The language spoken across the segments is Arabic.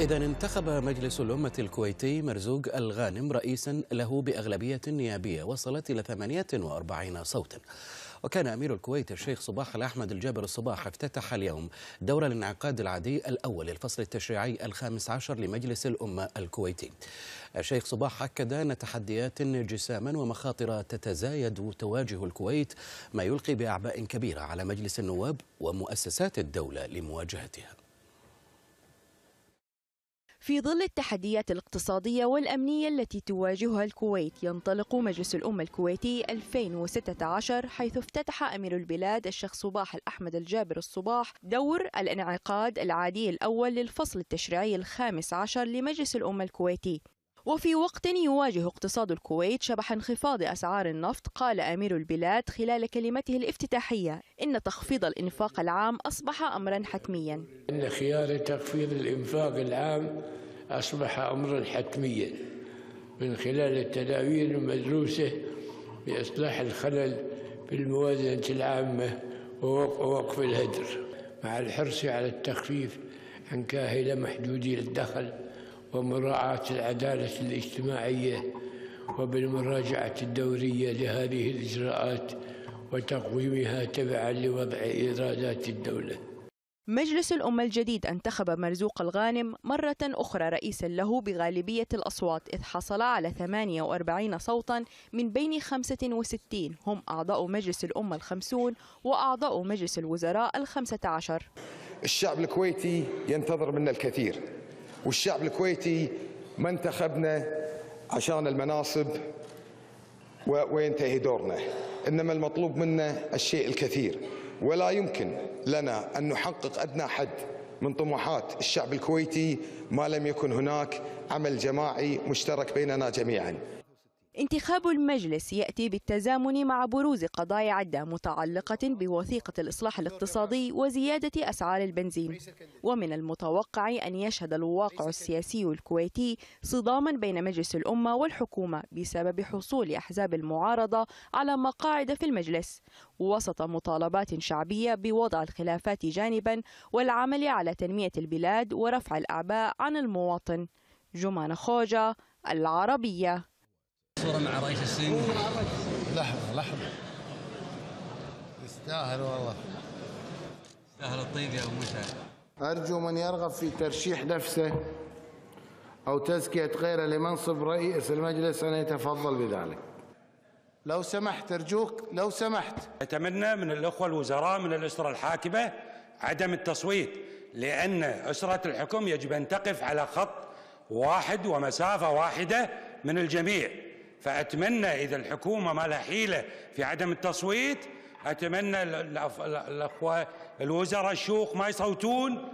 إذا انتخب مجلس الأمة الكويتي مرزوق الغانم رئيسا له بأغلبية نيابية وصلت إلى 48 صوتا وكان أمير الكويت الشيخ صباح الأحمد الجابر الصباح افتتح اليوم دور الانعقاد العادي الأول للفصل التشريعي الخامس عشر لمجلس الأمة الكويتي الشيخ صباح أكد أن تحديات جساما ومخاطر تتزايد تواجه الكويت ما يلقي بأعباء كبيرة على مجلس النواب ومؤسسات الدولة لمواجهتها في ظل التحديات الاقتصادية والأمنية التي تواجهها الكويت ينطلق مجلس الأمة الكويتي 2016 حيث افتتح أمير البلاد الشيخ صباح الأحمد الجابر الصباح دور الانعقاد العادي الأول للفصل التشريعي الخامس عشر لمجلس الأمة الكويتي وفي وقت يواجه اقتصاد الكويت شبح انخفاض أسعار النفط قال أمير البلاد خلال كلمته الافتتاحية إن تخفيض الإنفاق العام أصبح أمرا حتميا إن خيار تخفيض الإنفاق العام أصبح أمرا حتميا من خلال التدابير المدروسة لإصلاح الخلل في الموازنة العامة ووقف الهدر مع الحرص على التخفيف عن كاهل محدودي الدخل ومراعاة العدالة الاجتماعية وبالمراجعة الدورية لهذه الإجراءات وتقويمها تبعا لوضع إيرادات الدولة مجلس الأمة الجديد انتخب مرزوق الغانم مرة أخرى رئيسا له بغالبية الأصوات إذ حصل على 48 صوتا من بين 65 هم أعضاء مجلس الأمة الخمسون وأعضاء مجلس الوزراء الخمسة عشر الشعب الكويتي ينتظر منا الكثير والشعب الكويتي ما انتخبنا عشان المناصب وينتهي دورنا إنما المطلوب منا الشيء الكثير ولا يمكن لنا أن نحقق أدنى حد من طموحات الشعب الكويتي ما لم يكن هناك عمل جماعي مشترك بيننا جميعاً انتخاب المجلس يأتي بالتزامن مع بروز قضايا عدة متعلقة بوثيقة الإصلاح الاقتصادي وزيادة أسعار البنزين ومن المتوقع أن يشهد الواقع السياسي الكويتي صداما بين مجلس الأمة والحكومة بسبب حصول أحزاب المعارضة على مقاعد في المجلس وسط مطالبات شعبية بوضع الخلافات جانبا والعمل على تنمية البلاد ورفع الأعباء عن المواطن جمان خوجة العربية صورة مع رئيس السن لحظة لحظة يستاهل والله يستاهل الطيب يا أبو موسى أرجو من يرغب في ترشيح نفسه أو تزكية غيره لمنصب رئيس المجلس أن يتفضل بذلك لو سمحت أرجوك لو سمحت أتمنى من الأخوة الوزراء من الأسرة الحاكمة عدم التصويت لأن أسرة الحكم يجب أن تقف على خط واحد ومسافة واحدة من الجميع فأتمنى إذا الحكومة ما لها حيلة في عدم التصويت أتمنى الأخوة الوزراء الشيوخ ما يصوتون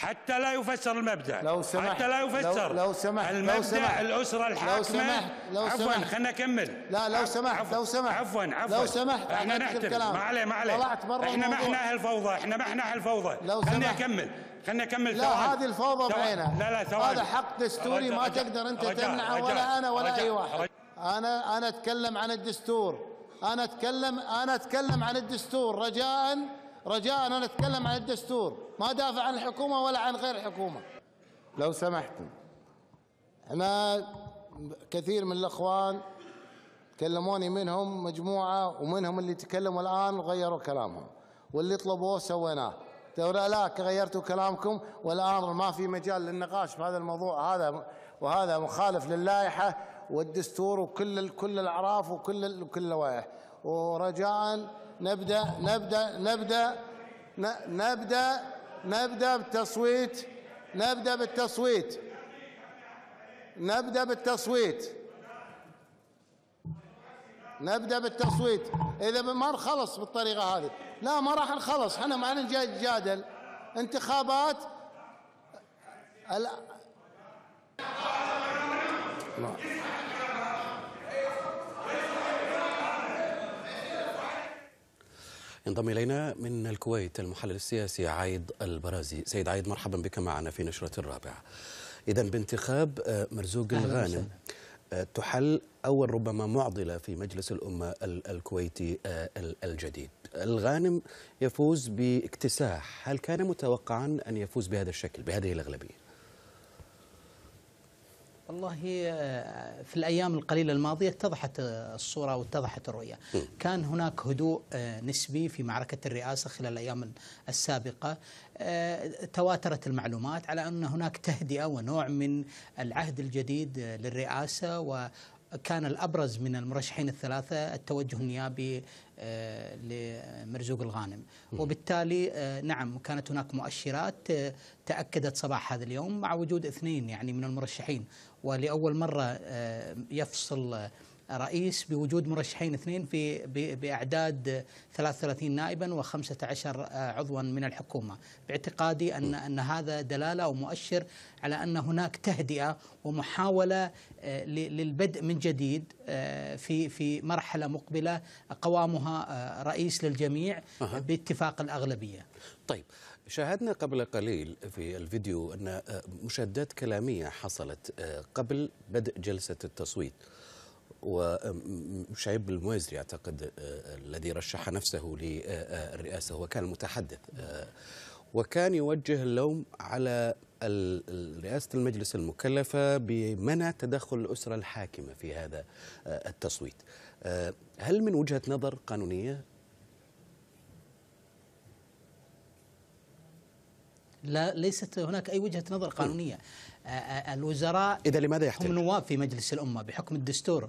حتى لا يفسر المبدا لو سمحت حتى لا يفسر لو, لو سمحت المبدا لو الاسره الحاكمه لو سمحت لو سمحت عفوا خلنا نكمل لا لو سمحت لو سمحت عفوا عفوا لو سمحت احنا نحترم ما عليه ما عليه طلعت برا احنا ما احنا اهل فوضى احنا ما احنا اهل فوضى خليني اكمل خلنا نكمل لا هذه الفوضى بعينها لا لا ثواني هذا حق دستوري ما تقدر انت تمنعه ولا انا ولا اي واحد أنا أنا أتكلم عن الدستور أنا أتكلم أنا أتكلم عن الدستور رجاء رجاء أنا أتكلم عن الدستور ما دافع عن الحكومة ولا عن غير الحكومة لو سمحتم احنا كثير من الأخوان كلموني منهم مجموعة ومنهم اللي تكلموا الآن وغيروا كلامهم واللي طلبوه سويناه تقول لا غيرتوا كلامكم والآن ما في مجال للنقاش في هذا الموضوع هذا وهذا مخالف للائحة والدستور وكل كل الاعراف وكل كل اللوائح ورجاء نبدا نبدا نبدا نبدا نبدا بالتصويت نبدا بالتصويت نبدا بالتصويت نبدا بالتصويت اذا ما نخلص بالطريقه هذه لا ما راح نخلص احنا ما نجادل انتخابات ينضم إلينا من الكويت المحلل السياسي عايد البرازي سيد عايد مرحبا بك معنا في نشرة الرابعة إذا بانتخاب آه، مرزوق الغانم آه، تحل أول ربما معضلة في مجلس الأمة الكويتي آه، الجديد الغانم يفوز باكتساح هل كان متوقعا أن يفوز بهذا الشكل بهذه الأغلبية؟ والله آه، في الايام القليله الماضيه اتضحت الصوره واتضحت الرؤيه. كان هناك هدوء آه، نسبي في معركه الرئاسه خلال الايام السابقه. آه، تواترت المعلومات على ان هناك تهدئه ونوع من العهد الجديد للرئاسه و كان الابرز من المرشحين الثلاثه التوجه النيابي آه، لمرزوق الغانم وبالتالي آه، نعم كانت هناك مؤشرات آه، تاكدت صباح هذا اليوم مع وجود اثنين يعني من المرشحين ولاول مره يفصل رئيس بوجود مرشحين اثنين في باعداد 33 نائبا و15 عضوا من الحكومه، باعتقادي ان ان هذا دلاله ومؤشر على ان هناك تهدئه ومحاوله آه، للبدء من جديد آه، في في مرحله مقبله قوامها آه، رئيس للجميع باتفاق الاغلبيه. طيب شاهدنا قبل قليل في الفيديو ان مشادات كلاميه حصلت قبل بدء جلسه التصويت. وشعيب الموازري أعتقد آه، الذي رشح نفسه للرئاسة هو كان المتحدث آه، وكان يوجه اللوم على رئاسة المجلس المكلفة بمنع تدخل الأسرة الحاكمة في هذا آه، التصويت هل من وجهة نظر قانونية لا ليست هناك أي وجهة نظر قانونية الوزراء إذا لماذا يحتاج؟ هم نواب في مجلس الأمة بحكم الدستور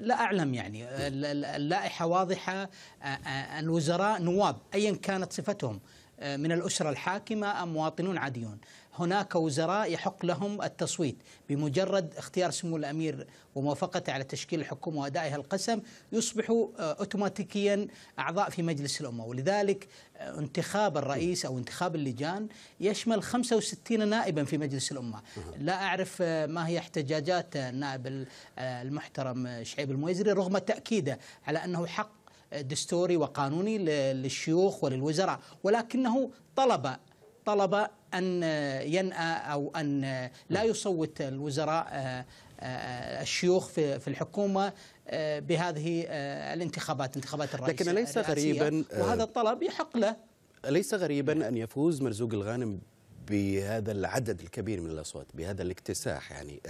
لا أعلم يعني آه، اللائحة واضحة آه، آه، الوزراء نواب أيا كانت صفتهم من الأسرة الحاكمة أم مواطنون عاديون هناك وزراء يحق لهم التصويت بمجرد اختيار سمو الأمير وموافقته على تشكيل الحكومة وأدائها القسم يصبحوا آه، أوتوماتيكيا أعضاء في مجلس الأمة ولذلك آه، انتخاب الرئيس أو انتخاب اللجان يشمل 65 نائبا في مجلس الأمة لا أعرف آه، ما هي احتجاجات النائب المحترم شعيب المويزري رغم تأكيده على أنه حق دستوري وقانوني للشيوخ وللوزراء ولكنه طلب طلب أن ينأى أو أن لا نعم. يصوت الوزراء آه، آه، الشيوخ في الحكومة آه، بهذه الانتخابات انتخابات الرئيس لكن ليس غريبا وهذا الطلب يحق له ليس غريبا أن يفوز مرزوق الغانم بهذا العدد الكبير من الأصوات بهذا الاكتساح يعني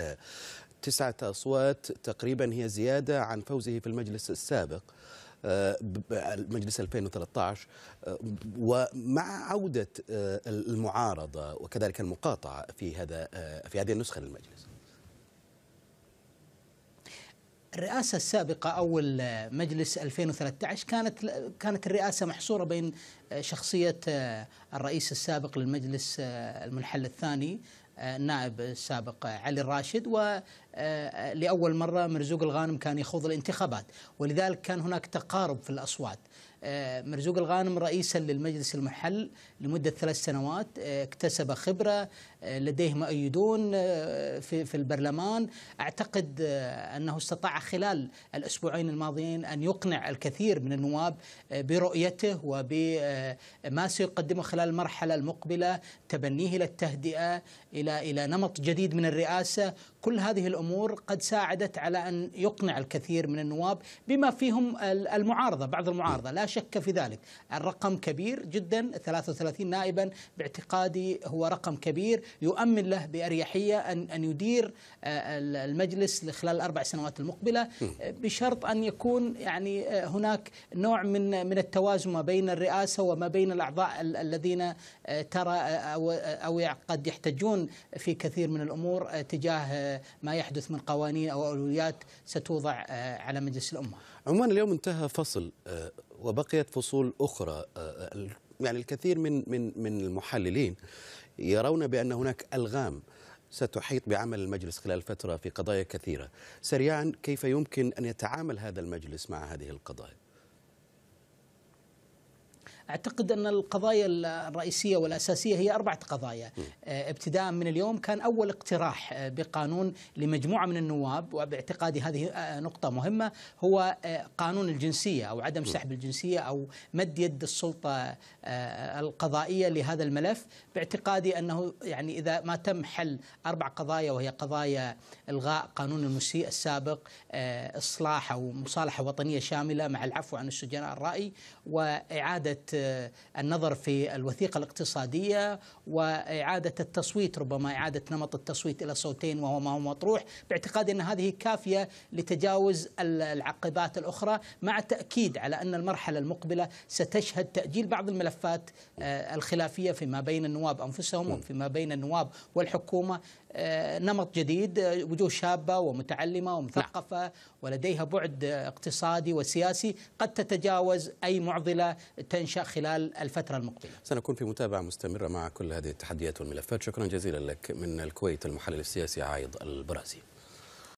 تسعة أصوات تقريبا هي زيادة عن فوزه في المجلس السابق آه، مجلس 2013 آه، ومع عودة آه، المعارضة وكذلك المقاطعة في هذا في هذه النسخة للمجلس الرئاسة السابقة أول مجلس 2013 كانت كانت الرئاسة محصورة بين شخصية الرئيس السابق للمجلس المنحل الثاني النائب آه، السابق علي الراشد ولأول آه، مرة مرزوق الغانم كان يخوض الانتخابات ولذلك كان هناك تقارب في الأصوات آه، مرزوق الغانم رئيسا للمجلس المحل لمدة ثلاث سنوات آه، اكتسب خبرة آه، لديه مؤيدون في, في البرلمان أعتقد أنه استطاع خلال الأسبوعين الماضيين أن يقنع الكثير من النواب برؤيته وبما سيقدمه خلال المرحلة المقبلة تبنيه إلى التهدئة إلى إلى نمط جديد من الرئاسة كل هذه الامور قد ساعدت على ان يقنع الكثير من النواب بما فيهم المعارضه بعض المعارضه لا شك في ذلك الرقم كبير جدا 33 نائبا باعتقادي هو رقم كبير يؤمن له باريحيه ان ان يدير آه، المجلس خلال الاربع سنوات المقبله بشرط ان يكون يعني آه، هناك نوع من من التوازن ما بين الرئاسه وما بين الاعضاء الذين آه، ترى او او قد يحتجون في كثير من الامور تجاه ما يحدث من قوانين أو أولويات ستوضع آه، على مجلس الأمة عموما اليوم انتهى فصل آه، وبقيت فصول أخرى آه، يعني الكثير من من من المحللين يرون بأن هناك ألغام ستحيط بعمل المجلس خلال فترة في قضايا كثيرة سريعا كيف يمكن أن يتعامل هذا المجلس مع هذه القضايا اعتقد ان القضايا الرئيسيه والاساسيه هي اربعه قضايا آه، ابتداء من اليوم كان اول اقتراح آه، بقانون لمجموعه من النواب وباعتقادي هذه آه، نقطه مهمه هو قانون الجنسيه او عدم سحب الجنسيه او مد يد السلطه القضائيه لهذا الملف باعتقادي انه يعني اذا ما تم حل اربع قضايا وهي قضايا الغاء قانون المسيء السابق اصلاح او مصالحه وطنيه شامله مع العفو عن السجناء الرأي واعاده النظر في الوثيقة الاقتصادية وإعادة التصويت ربما إعادة نمط التصويت إلى صوتين وهو ما هو مطروح باعتقاد أن هذه كافية لتجاوز العقبات الأخرى مع تأكيد على أن المرحلة المقبلة ستشهد تأجيل بعض الملفات آه، الخلافية فيما بين النواب أنفسهم وفيما بين النواب والحكومة آه، نمط جديد آه، وجوه شابة ومتعلمة ومثقفة نعم. ولديها بعد اقتصادي وسياسي قد تتجاوز أي معضلة تنشأ خلال الفترة المقبلة سنكون في متابعة مستمرة مع كل هذه التحديات والملفات شكرا جزيلا لك من الكويت المحلل السياسي عايض البرازي